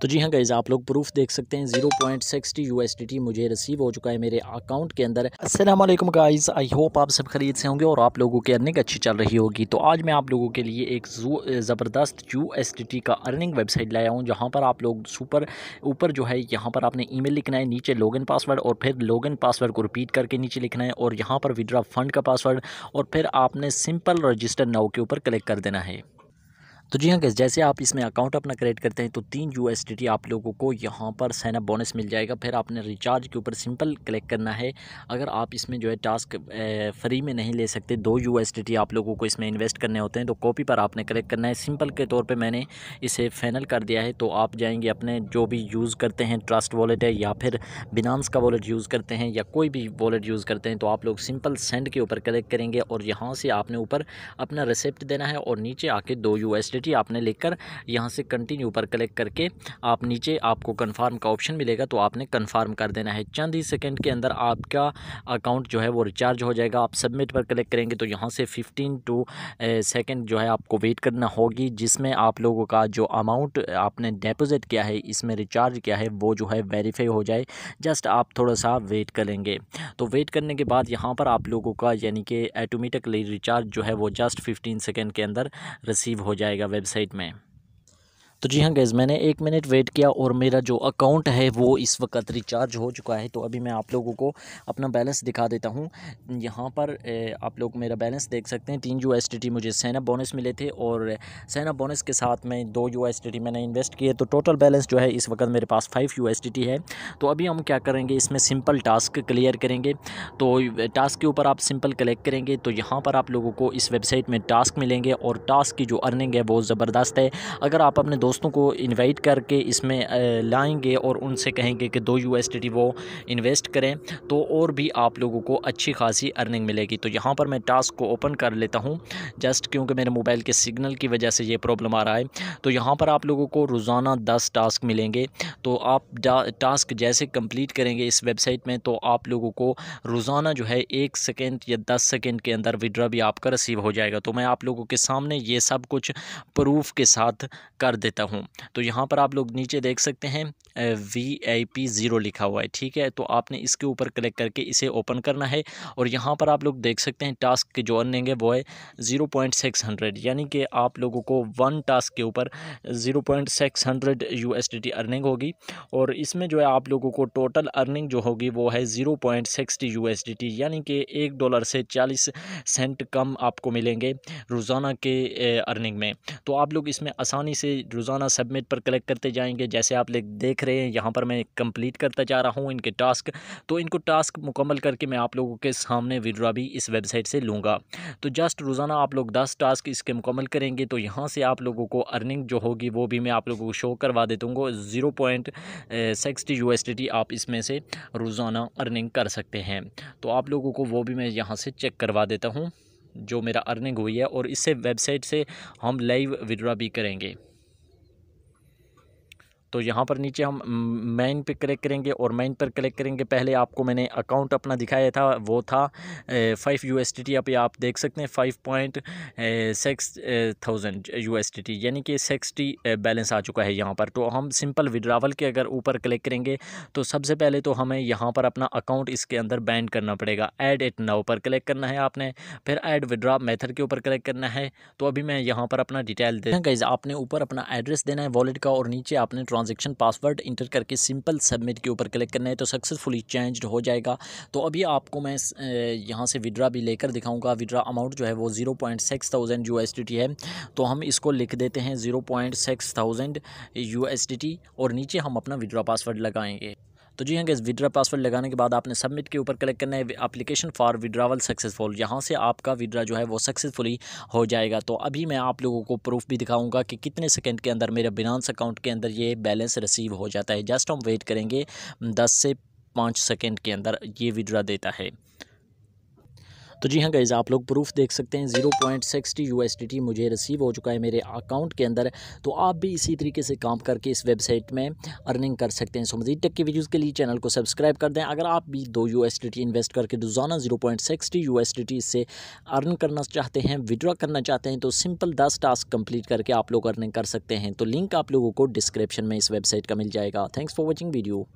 तो जी हाँ गाइज़ आप लोग प्रूफ देख सकते हैं जीरो पॉइंट सिक्सटी टी मुझे रिसीव हो चुका है मेरे अकाउंट के अंदर असलम गाइज़ आई होप आप सब खरीद से होंगे और आप लोगों की अर्निंग अच्छी चल रही होगी तो आज मैं आप लोगों के लिए एक ज़बरदस्त यू का अर्निंग वेबसाइट लाया हूँ जहाँ पर आप लोग सुपर ऊपर जो है यहाँ पर आपने ई लिखना है नीचे लॉगिन पासवर्ड और फिर लॉगिन पासवर्ड को रिपीट करके नीचे लिखना है और यहाँ पर विड्रा फंड का पासवर्ड और फिर आपने सिंपल रजिस्टर नाव के ऊपर क्लिक कर देना है तो जी हाँ गैस जैसे आप इसमें अकाउंट अपना क्रिएट करते हैं तो तीन यू आप लोगों को यहाँ पर सैनअप बोनस मिल जाएगा फिर आपने रिचार्ज के ऊपर सिंपल क्लिक करना है अगर आप इसमें जो है टास्क फ्री में नहीं ले सकते दो यू आप लोगों को इसमें इन्वेस्ट करने होते हैं तो कॉपी पर आपने क्लिक करना है सिंपल के तौर पर मैंने इसे फैनल कर दिया है तो आप जाएंगे अपने जो भी यूज़ करते हैं ट्रस्ट वॉलेट है या फिर बिनास का वॉलेट यूज़ करते हैं या कोई भी वॉलेट यूज़ करते हैं तो आप लोग सिंपल सेंड के ऊपर क्लिक करेंगे और यहाँ से आपने ऊपर अपना रिसिप्ट देना है और नीचे आके दो यू क्वांटिटी आपने लेकर यहाँ से कंटिन्यू पर क्लिक करके आप नीचे आपको कन्फर्म का ऑप्शन मिलेगा तो आपने कन्फर्म कर देना है चंद ही सेकेंड के अंदर आपका अकाउंट जो है वो रिचार्ज हो जाएगा आप सबमिट पर क्लिक करेंगे तो यहाँ से फिफ्टीन टू सेकेंड जो है आपको वेट करना होगी जिसमें आप लोगों का जो अमाउंट आपने डिपोज़िट किया है इसमें रिचार्ज किया है वो जो है वेरीफाई हो जाए जस्ट आप थोड़ा सा वेट करेंगे तो वेट करने के बाद यहाँ पर आप लोगों का यानी कि एटोमेटिकली रिचार्ज जो है वो जस्ट फिफ्टीन सेकेंड के अंदर रिसीव हो जाएगा वेबसाइट में तो जी हाँ गैज़ मैंने एक मिनट वेट किया और मेरा जो अकाउंट है वो इस वक्त रिचार्ज हो चुका है तो अभी मैं आप लोगों को अपना बैलेंस दिखा देता हूँ यहाँ पर आप लोग मेरा बैलेंस देख सकते हैं तीन यू मुझे सैनअप बोनस मिले थे और सैनअप बोनस के साथ में दो यू मैंने इन्वेस्ट किए तो टोटल बैलेंस जो है इस वक्त मेरे पास फाइव यू है तो अभी हम क्या करेंगे इसमें सिंपल टास्क क्लियर करेंगे तो टास्क के ऊपर आप सिंपल कलेक्ट करेंगे तो यहाँ पर आप लोगों को इस वेबसाइट में टास्क मिलेंगे और टास्क की जो अर्निंग है बहुत ज़बरदस्त है अगर आप अपने दोस्तों को इनवाइट करके इसमें लाएंगे और उनसे कहेंगे कि दो यूएसडीटी वो इन्वेस्ट करें तो और भी आप लोगों को अच्छी खासी अर्निंग मिलेगी तो यहाँ पर मैं टास्क को ओपन कर लेता हूँ जस्ट क्योंकि मेरे मोबाइल के सिग्नल की वजह से ये प्रॉब्लम आ रहा है तो यहाँ पर आप लोगों को रोज़ाना दस टास्क मिलेंगे तो आप टास्क जैसे कम्प्लीट करेंगे इस वेबसाइट में तो आप लोगों को रोज़ाना जो है एक सेकेंड या दस सेकेंड के अंदर विड्रा भी आपका रिसीव हो जाएगा तो मैं आप लोगों के सामने ये सब कुछ प्रूफ के साथ कर देता देता हूँ तो यहाँ पर आप लोग नीचे देख सकते हैं वी आई पी ज़ीरो लिखा हुआ है ठीक है तो आपने इसके ऊपर क्लिक करके इसे ओपन करना है और यहाँ पर आप लोग देख सकते हैं टास्क के जो अर्निंग है वो है ज़ीरो पॉइंट सिक्स हंड्रेड यानी कि आप लोगों को वन टास्क के ऊपर zero point six hundred U S D T earning होगी और इसमें जो है आप लोगों को टोटल अर्निंग जो होगी वो है zero point sixty U S D T यानी कि एक डॉलर से चालीस सेंट कम आपको मिलेंगे रोज़ाना के अर्निंग में तो आप लोग इसमें आसानी से रोज़ाना रोज़ाना सबमिट पर क्लिक करते जाएंगे जैसे आप देख रहे हैं यहाँ पर मैं कंप्लीट करता जा रहा हूँ इनके टास्क तो इनको टास्क मुकम्मल करके मैं आप लोगों के सामने विड्रा भी इस वेबसाइट से लूँगा तो जस्ट रोज़ाना आप लोग दस टास्क इसके मुकम्मल करेंगे तो यहाँ से आप लोगों को अर्निंग जो होगी वो भी मैं आप लोगों को शो करवा देता हूँ ज़ीरो पॉइंट सिक्सटी यू आप इसमें से रोज़ाना अर्निंग कर सकते हैं तो आप लोगों को वो भी मैं यहाँ से चेक करवा देता हूँ जो मेरा अर्निंग हुई है और इससे वेबसाइट से हम लाइव विड्रा भी करेंगे तो यहाँ पर नीचे हम मैन पे क्लिक करेंगे और मैन पर क्लिक करेंगे पहले आपको मैंने अकाउंट अपना दिखाया था वो था फाइव यू एस टी पे आप देख सकते हैं five point six thousand U S T यानी कि सिक्सटी बैलेंस आ चुका है यहाँ पर तो हम सिंपल विड्रावल के अगर ऊपर क्लिक करेंगे तो सबसे पहले तो हमें यहाँ पर अपना अकाउंट इसके अंदर बैंड करना पड़ेगा एड एट नाउ पर क्लिक करना है आपने फिर एड विड्रा मेथड के ऊपर क्लिक करना है तो अभी मैं यहाँ पर अपना डिटेल दे आपने ऊपर अपना एड्रेस देना है वॉलेट का और नीचे आपने ट्रांजेक्शन पासवर्ड इंटर करके सिंपल सबमिट के ऊपर क्लिक करना है तो सक्सेसफुली चेंज हो जाएगा तो अभी आपको मैं यहाँ से विड्रा भी लेकर दिखाऊँगा विड्रा अमाउंट जो है वो zero point six thousand U S D T है तो हम इसको लिख देते हैं zero point six thousand U S D T और नीचे हम अपना विड्रा पासवर्ड लगाएंगे तो जी हाँ गैस विड्रा पासवर्ड लगाने के बाद आपने सबमिट के ऊपर क्लिक करना है अपलीकेशन फॉर विड्रावल सक्सेसफुल यहाँ से आपका विड्रा जो है वो सक्सेसफुली हो जाएगा तो अभी मैं आप लोगों को प्रूफ भी दिखाऊंगा कि कितने सेकंड के अंदर मेरे बिनांस अकाउंट के अंदर ये बैलेंस रिसीव हो जाता है जस्ट हम वेट करेंगे दस से पाँच सेकेंड के अंदर ये विड्रा देता है तो जी हाँ गाइज़ आप लोग प्रूफ देख सकते हैं ज़ीरो पॉइंट सिक्सटी यू मुझे रिसीव हो चुका है मेरे अकाउंट के अंदर तो आप भी इसी तरीके से काम करके इस वेबसाइट में अर्निंग कर सकते हैं सो मजीद टेक की वीडियोज़ के लिए चैनल को सब्सक्राइब कर दें अगर आप भी दो यू इन्वेस्ट करके रोज़ाना जीरो पॉइंट सिक्सटी यू इससे अर्न करना चाहते हैं विड्रॉ करना चाहते हैं तो सिंपल दस टास्क कम्प्लीट करके आप लोग अर्निंग कर सकते हैं तो लिंक आप लोगों को डिस्क्रिप्शन में इस वेबसाइट का मिल जाएगा थैंक्स फॉर वॉचिंग वीडियो